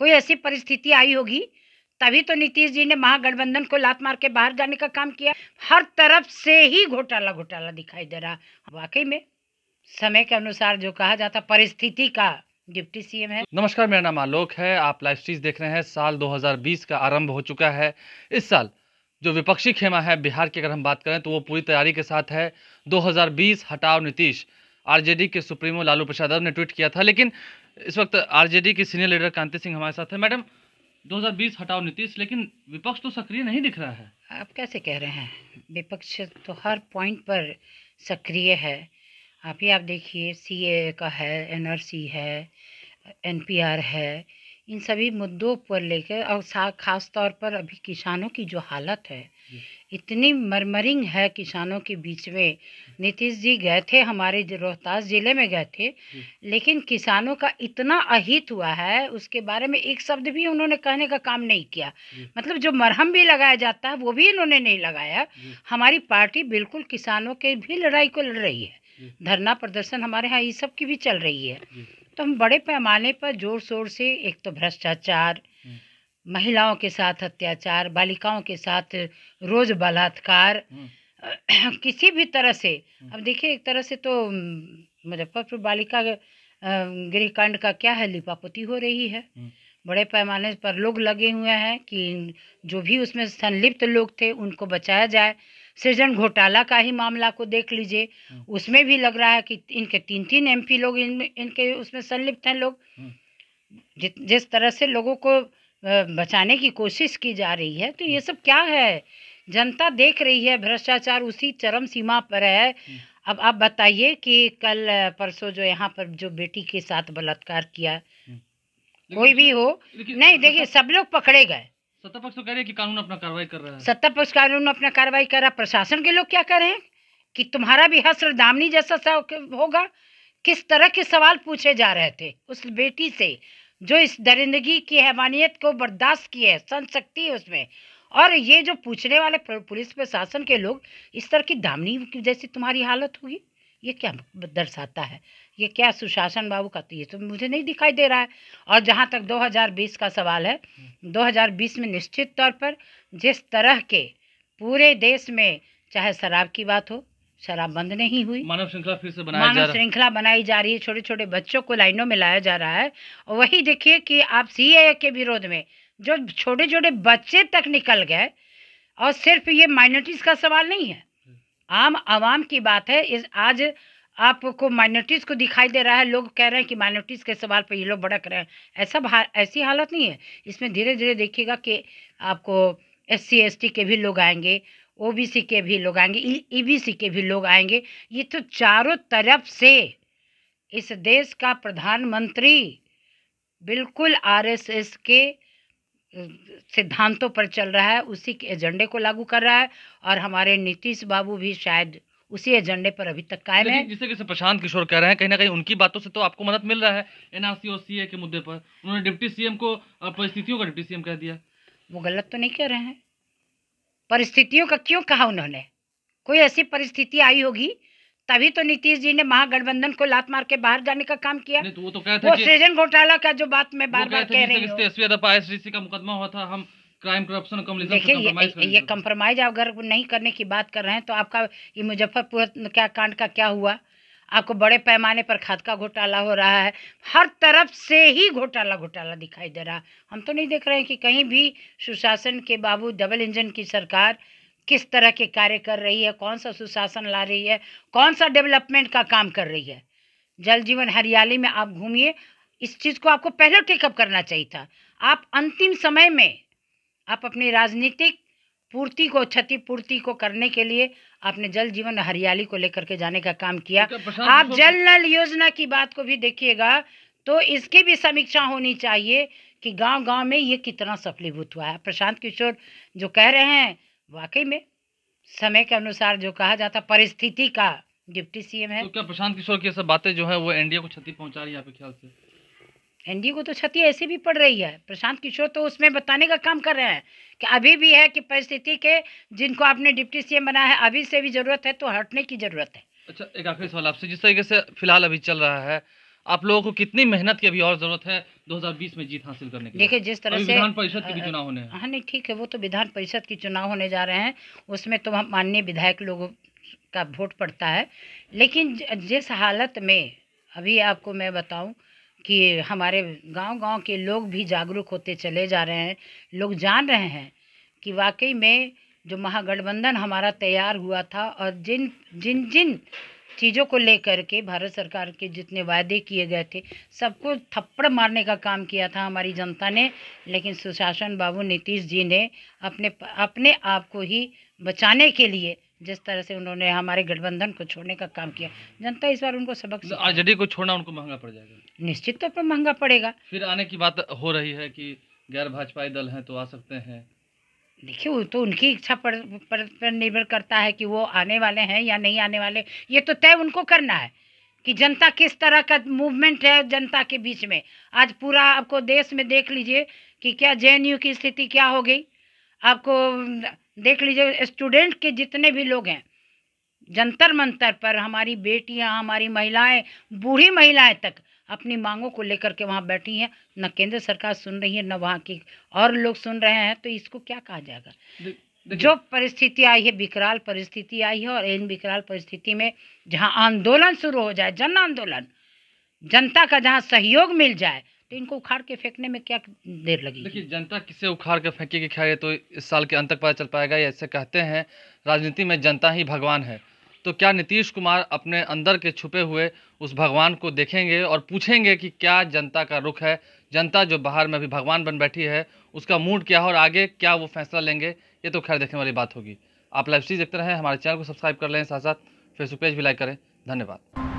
कोई ऐसी परिस्थिति आई होगी तभी तो नीतीश जी ने महागठबंधन को लात मार के बाहर जाने का काम किया हर तरफ से ही घोटाला घोटाला दिखाई दे रहा वाकई में समय के अनुसार जो कहा जाता परिस्थिति का डिप्टी सीएम है नमस्कार मेरा नाम आलोक है आप लाइव स्ट्रीज देख रहे हैं साल 2020 का आरंभ हो चुका है इस साल जो विपक्षी खेमा है बिहार की अगर हम बात करें तो वो पूरी तैयारी के साथ है 2020 हटाओ नीतीश आरजेडी के सुप्रीमो लालू प्रसाद यादव ने ट्वीट किया था लेकिन इस वक्त आरजेडी के सीनियर लीडर कांति सिंह हमारे साथ है मैडम 2020 हटाओ नीतीश लेकिन विपक्ष तो सक्रिय नहीं दिख रहा है आप कैसे कह रहे हैं विपक्ष तो हर पॉइंट पर सक्रिय है आप ही आप देखिए सीए का है एनआरसी है एनपीआर है इन सभी मुद्दों पर लेकर और ख़ास तौर पर अभी किसानों की जो हालत है इतनी मरमरिंग है किसानों के बीच में नीतीश जी गए थे हमारे रोहतास ज़िले में गए थे लेकिन किसानों का इतना अहित हुआ है उसके बारे में एक शब्द भी उन्होंने कहने का काम नहीं किया मतलब जो मरहम भी लगाया जाता है वो भी इन्होंने नहीं लगाया हमारी पार्टी बिल्कुल किसानों के भी लड़ाई को लड़ रही है धरना प्रदर्शन हमारे यहाँ ये सब की भी चल रही है तो हम बड़े पैमाने पर जोर शोर से एक तो भ्रष्टाचार हम्म। महिलाओं के साथ अत्याचार बालिकाओं के साथ रोज बलात्कार हम्म। किसी भी तरह से हम्म। अब देखिए एक तरह से तो मुजफ्फरपुर बालिका गृहकांड का क्या है लिपापोती हो रही है बड़े पैमाने पर लोग लगे हुए हैं कि जो भी उसमें संलिप्त लोग थे उनको बचाया जाए सृजन घोटाला का ही मामला को देख लीजिए हम्म। उसमें भी लग रहा है कि इनके तीन तीन एमपी लोग इन इनके उसमें संलिप्त हैं लोग हम्म। जिस तरह से लोगों को बचाने की कोशिश की जा रही है तो ये हम्म। सब क्या है जनता देख रही है भ्रष्टाचार उसी चरम सीमा पर है अब आप बताइए कि कल परसों जो यहाँ पर जो बेटी के साथ बलात्कार किया कोई भी हो नहीं देखिए सब लोग पकड़े गए सत्ता पक्ष तो कह रहे कि कानून अपना कार्रवाई कर रहा है सत्ता पक्ष कानून अपना कार्रवाई कर रहा प्रशासन के लोग क्या कर रहे हैं कि तुम्हारा भी हस्त्र दामनी जैसा होगा किस तरह के सवाल पूछे जा रहे थे उस बेटी से जो इस दरिंदगी की हैवानियत को बर्दाश्त की है सन सकती है उसमें और ये जो पूछने वाले पुलिस प्रशासन के लोग इस तरह की दामनी जैसी तुम्हारी हालत होगी ये क्या दर्शाता है ये क्या सुशासन बाबू का तो ये तो मुझे नहीं दिखाई दे रहा है और जहाँ तक 2020 का सवाल है 2020 हम्म। में निश्चित तौर पर जिस तरह के पूरे देश में चाहे शराब की बात हो शराब बंद नहीं हुई मानव श्रृंखला फिर से बनाया मानव श्रृंखला बनाई जा रही है छोटे छोटे बच्चों को लाइनों में लाया जा रहा है और वही देखिए कि आप सी के विरोध में जो छोटे छोटे बच्चे तक निकल गए और सिर्फ ये माइनॉरिटीज़ का सवाल नहीं है आम आवाम की बात है इस आज आपको माइनॉरिटीज़ को दिखाई दे रहा है लोग कह रहे हैं कि माइनॉरिटीज़ के सवाल पर ये लोग भड़क रहे हैं ऐसा ऐसी हालत नहीं है इसमें धीरे धीरे देखिएगा कि आपको एस सी एस टी के भी लोग आएंगे ओ बी सी के भी लोग आएंगे ई बी सी के भी लोग आएंगे ये तो चारों तरफ से इस देश का प्रधानमंत्री बिल्कुल आर एस एस के सिद्धांतों पर चल रहा है उसी के एजेंडे को लागू कर रहा है और हमारे नीतीश बाबू भी शायद उसी एजेंडे पर अभी तक कायम है जिस किसी प्रशांत किशोर कह रहे हैं कहीं ना कहीं उनकी बातों से तो आपको मदद मिल रहा है एनआरसी और सीए के मुद्दे पर उन्होंने डिप्टी सीएम को परिस्थितियों का डिप्टी सीएम कह दिया वो गलत तो नहीं कह रहे हैं परिस्थितियों का क्यों कहा उन्होंने कोई ऐसी परिस्थिति आई होगी तभी तो नीतीश जी ने महागठबंधन को लात मार के बाहर जाने का काम किया नहीं, तो वो तो कहते वो सृजन घोटाला का जो बात मैं बार बार कह रही हूँ का मुकदमा हुआ था हम क्राइम करप्शन कम्युनिज्म देखिए ये कम्प्रोमाइज अगर नहीं करने की बात कर रहे हैं तो आपका ये मुजफ्फरपुर क्या कांड का क्या हुआ आपको बड़े पैमाने पर खाद का घोटाला हो रहा है हर तरफ से ही घोटाला घोटाला दिखाई दे रहा हम तो नहीं देख रहे हैं कि कहीं भी सुशासन के बाबू डबल इंजन की सरकार किस तरह के कार्य कर रही है कौन सा सुशासन ला रही है कौन सा डेवलपमेंट का काम कर रही है जल जीवन हरियाली में आप घूमिए इस चीज़ को आपको पहले टेकअप करना चाहिए था आप अंतिम समय में आप अपनी राजनीतिक पूर्ति को क्षतिपूर्ति को करने के लिए आपने जल जीवन हरियाली को लेकर के जाने का काम किया आप जल नल योजना की बात को भी देखिएगा तो इसकी भी समीक्षा होनी चाहिए कि गांव गांव में ये कितना सफलीभूत हुआ है प्रशांत किशोर जो कह रहे हैं वाकई में समय के अनुसार जो कहा जाता परिस्थिति का डिप्टी सीएम है तो क्या प्रशांत किशोर की सब बातें जो है वो एनडीए को क्षति पहुंचा रही है आपके ख्याल से एनडीए को तो क्षति ऐसे भी पड़ रही है प्रशांत किशोर तो उसमें बताने का काम कर रहे हैं कि अभी भी है कि परिस्थिति के जिनको आपने डिप्टी सीएम बनाया है अभी से भी जरूरत है तो हटने की जरूरत है अच्छा एक आखिरी सवाल आपसे जिस तरीके से फिलहाल अभी चल रहा है आप लोगों को कितनी मेहनत की अभी और जरूरत है 2020 में जीत हासिल करने के देखिए जिस तरह से विधान परिषद के भी चुनाव होने हैं हाँ नहीं ठीक है वो तो विधान परिषद के चुनाव होने जा रहे हैं उसमें तो हम माननीय विधायक लोगों का वोट पड़ता है लेकिन जिस हालत में अभी आपको मैं बताऊँ कि हमारे गाँव गाँव के लोग भी जागरूक होते चले जा रहे हैं लोग जान रहे हैं कि वाकई में जो महागठबंधन हमारा तैयार हुआ था और जिन जिन जिन चीज़ों को लेकर के भारत सरकार के जितने वायदे किए गए थे सबको थप्पड़ मारने का काम किया था हमारी जनता ने लेकिन सुशासन बाबू नीतीश जी ने अपने अपने आप को ही बचाने के लिए जिस तरह से उन्होंने हमारे गठबंधन को छोड़ने का काम किया जनता इस बार उनको सबक आरजेडी मतलब को छोड़ना उनको महंगा पड़ जाएगा निश्चित तौर पर महंगा पड़ेगा फिर आने की बात हो रही है कि गैर भाजपाई दल हैं तो आ सकते हैं देखिए वो तो उनकी इच्छा पर पर, पर निर्भर करता है कि वो आने वाले हैं या नहीं आने वाले ये तो तय उनको करना है कि जनता किस तरह का मूवमेंट है जनता के बीच में आज पूरा आपको देश में देख लीजिए कि क्या जे की स्थिति क्या हो गई आपको देख लीजिए स्टूडेंट के जितने भी लोग हैं जंतर मंतर पर हमारी बेटियां हमारी महिलाएं बूढ़ी महिलाएं तक अपनी मांगों को लेकर के वहाँ बैठी हैं न केंद्र सरकार सुन रही है न वहाँ की और लोग सुन रहे हैं तो इसको क्या कहा जाएगा जो परिस्थिति आई है विकराल परिस्थिति आई है और इन विकराल परिस्थिति में जहाँ आंदोलन शुरू हो जाए जन आंदोलन जनता का जहाँ सहयोग मिल जाए तो इनको उखाड़ के फेंकने में क्या देर लगी देखिए जनता किसे उखाड़ के फेंकेगी खैर तो इस साल के अंत तक पता चल पाएगा ऐसे कहते हैं राजनीति में जनता ही भगवान है तो क्या नीतीश कुमार अपने अंदर के छुपे हुए उस भगवान को देखेंगे और पूछेंगे कि क्या जनता का रुख है जनता जो बाहर में अभी भगवान बन बैठी है उसका मूड क्या है और आगे क्या वो फैसला लेंगे ये तो खैर देखने वाली बात होगी आप लाइव स्ट्रीज देखते रहें हमारे चैनल को सब्सक्राइब कर लें साथ साथ फेसबुक पेज भी लाइक करें धन्यवाद